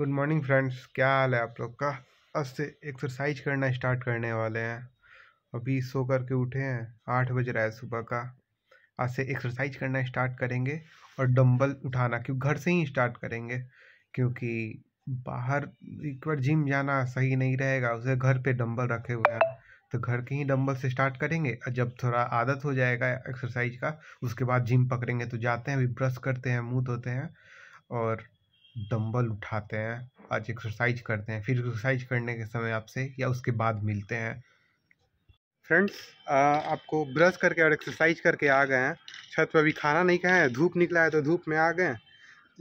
good morning friends क्या हाल है आप लोग का आज से एक्सरसाइज करना स्टार्ट करने वाले हैं अभी सो कर के उठे हैं आठ बज रहा है सुबह का आज से एक्सरसाइज करना स्टार्ट करेंगे और डंबल उठाना क्यों घर से ही स्टार्ट करेंगे क्योंकि बाहर एक बार जिम जाना सही नहीं रहेगा उसे घर पे डंबल रखे हुए हैं तो घर के ही डंबल से स्टार्ट करेंगे और जब थोड़ा आदत हो जाएगा एक्सरसाइज का उसके बाद जिम पकड़ेंगे तो जाते हैं अभी ब्रश करते हैं मुँह धोते हैं और डंबल उठाते हैं आज एक्सरसाइज करते हैं फिर एक्सरसाइज करने के समय आपसे या उसके बाद मिलते हैं फ्रेंड्स आपको ब्रश करके और एक्सरसाइज करके आ गए हैं छत पर अभी खाना नहीं खाए हैं धूप निकला है तो धूप में आ गए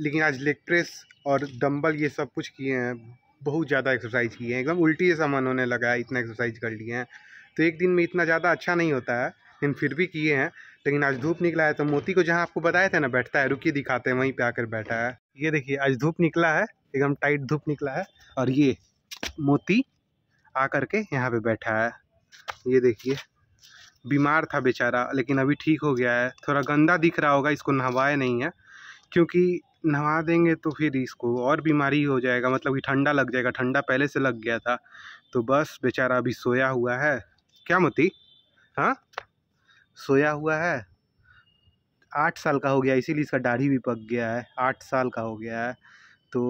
लेकिन आज लेग प्रेस और डंबल ये सब कुछ किए हैं बहुत ज़्यादा एक्सरसाइज किए हैं एकदम उल्टी जैसा मन होने लगा है इतना एक्सरसाइज कर लिए हैं तो एक दिन में इतना ज़्यादा अच्छा नहीं होता है लेकिन फिर भी किए हैं लेकिन आज धूप निकला है तो मोती को जहाँ आपको बताया था ना बैठता है रुकी दिखाते हैं वहीं पर आकर बैठा है ये देखिए आज धूप निकला है एकदम टाइट धूप निकला है और ये मोती आ करके यहाँ पे बैठा है ये देखिए बीमार था बेचारा लेकिन अभी ठीक हो गया है थोड़ा गंदा दिख रहा होगा इसको नहवाए नहीं है क्योंकि नहवा देंगे तो फिर इसको और बीमारी हो जाएगा मतलब कि ठंडा लग जाएगा ठंडा पहले से लग गया था तो बस बेचारा अभी सोया हुआ है क्या मोती हाँ सोया हुआ है आठ साल का हो गया इसीलिए इसका दाढ़ी भी पक गया है आठ साल का हो गया है तो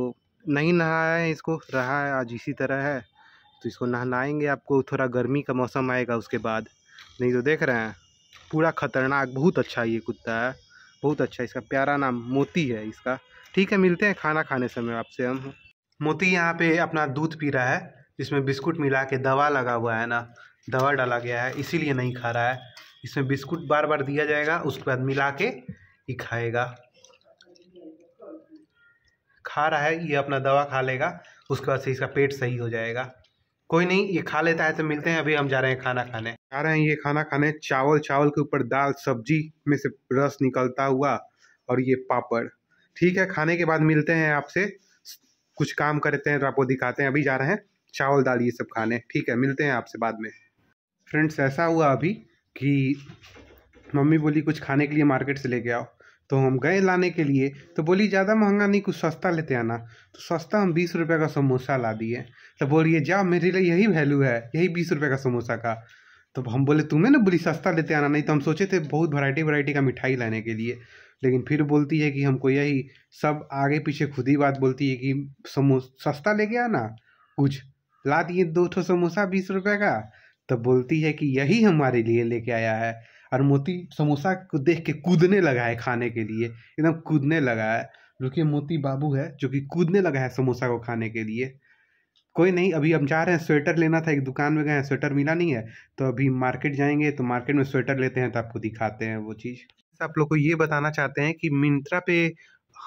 नहीं नहाया है इसको रहा है आज इसी तरह है तो इसको नहलाएंगे आपको थोड़ा गर्मी का मौसम आएगा उसके बाद नहीं तो देख रहे हैं पूरा ख़तरनाक बहुत अच्छा ये कुत्ता है बहुत अच्छा इसका प्यारा नाम मोती है इसका ठीक है मिलते हैं खाना खाने समय आपसे हम मोती यहाँ पे अपना दूध पी रहा है जिसमें बिस्कुट मिला के दवा लगा हुआ है ना दवा डाला गया है इसीलिए नहीं खा रहा है इसमें बिस्कुट बार बार दिया जाएगा उसके बाद मिला के ये खाएगा खा रहा है ये अपना दवा खा लेगा उसके बाद से इसका पेट सही हो जाएगा कोई नहीं ये खा लेता है तो मिलते हैं अभी हम जा रहे हैं खाना खाने जा रहे हैं ये खाना खाने चावल चावल के ऊपर दाल सब्जी में से रस निकलता हुआ और ये पापड़ ठीक है खाने के बाद मिलते हैं आपसे कुछ काम करते हैं तो आपको दिखाते हैं अभी जा रहे हैं चावल दाल ये सब खाने ठीक है मिलते हैं आपसे बाद में फ्रेंड्स ऐसा हुआ अभी कि मम्मी बोली कुछ खाने के लिए मार्केट से लेके आओ तो हम गए लाने के लिए तो बोली ज़्यादा महंगा नहीं कुछ सस्ता लेते आना तो सस्ता हम बीस रुपये का समोसा ला दिए तो बोलिए जाओ मेरे लिए यही वैल्यू है यही बीस रुपये का समोसा का तो हम बोले तुम्हें ना बोली सस्ता लेते आना नहीं तो हम सोचे थे बहुत वैरायटी वैरायटी का मिठाई लाने के लिए लेकिन फिर बोलती है कि हमको यही सब आगे पीछे खुद ही बात बोलती है कि समोसा सस्ता लेके आना कुछ ला दिए दो समोसा बीस रुपये का तो बोलती है कि यही हमारे लिए लेके आया है और मोती समोसा को देख के कूदने लगा है खाने के लिए एकदम कूदने लगा है जो कि मोती बाबू है जो कि कूदने लगा है समोसा को खाने के लिए कोई नहीं अभी हम जा रहे हैं स्वेटर लेना था एक दुकान में गए हैं स्वेटर मिला नहीं है तो अभी मार्केट जाएंगे तो मार्केट में स्वेटर लेते हैं तो आपको दिखाते हैं वो चीज़ आप लोग को ये बताना चाहते हैं कि मिंत्रा पे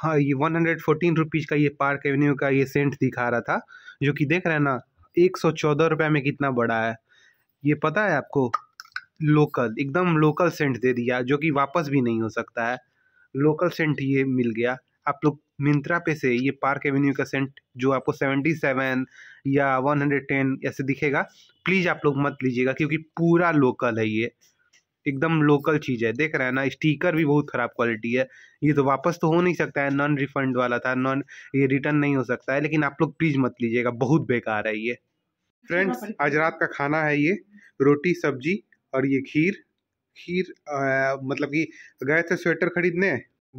हाँ ये वन हंड्रेड फोर्टीन रुपीज़ का ये पार्क एवेन्यू का ये सेंट दिखा रहा था जो कि देख रहे हैं ना एक सौ चौदह रुपये में कितना बड़ा है ये पता है आपको लोकल एकदम लोकल सेंट दे दिया जो कि वापस भी नहीं हो सकता है लोकल सेंट ये मिल गया आप लोग मिंत्रा पे से ये पार्क एवेन्यू का सेंट जो आपको सेवेंटी सेवन या वन हंड्रेड टेन ऐसे दिखेगा प्लीज़ आप लोग मत लीजिएगा क्योंकि पूरा लोकल है ये एकदम लोकल चीज़ है देख रहे हैं ना स्टीकर भी बहुत ख़राब क्वालिटी है ये तो वापस तो हो नहीं सकता है नॉन रिफंड वाला था नॉन ये रिटर्न नहीं हो सकता है लेकिन आप लोग प्लीज़ मत लीजिएगा बहुत बेकार है ये फ्रेंड्स आज रात का खाना है ये रोटी सब्जी और ये खीर खीर आ, मतलब कि गए थे स्वेटर खरीदने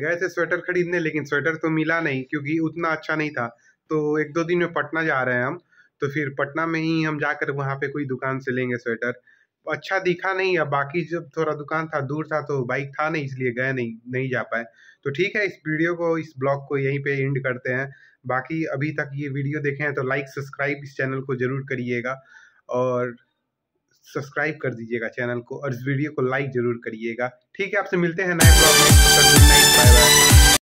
गए थे स्वेटर खरीदने लेकिन स्वेटर तो मिला नहीं क्योंकि उतना अच्छा नहीं था तो एक दो दिन में पटना जा रहे हैं हम तो फिर पटना में ही हम जाकर वहाँ पे कोई दुकान से लेंगे स्वेटर अच्छा दिखा नहीं है बाकी जब थोड़ा दुकान था दूर था तो बाइक था नहीं इसलिए गए नहीं नहीं जा पाए तो ठीक है इस वीडियो को इस ब्लॉग को यहीं पे एंड करते हैं बाकी अभी तक ये वीडियो देखे हैं तो लाइक सब्सक्राइब इस चैनल को ज़रूर करिएगा और सब्सक्राइब कर दीजिएगा चैनल को और इस वीडियो को लाइक ज़रूर करिएगा ठीक है आपसे मिलते हैं नए ब्लॉग में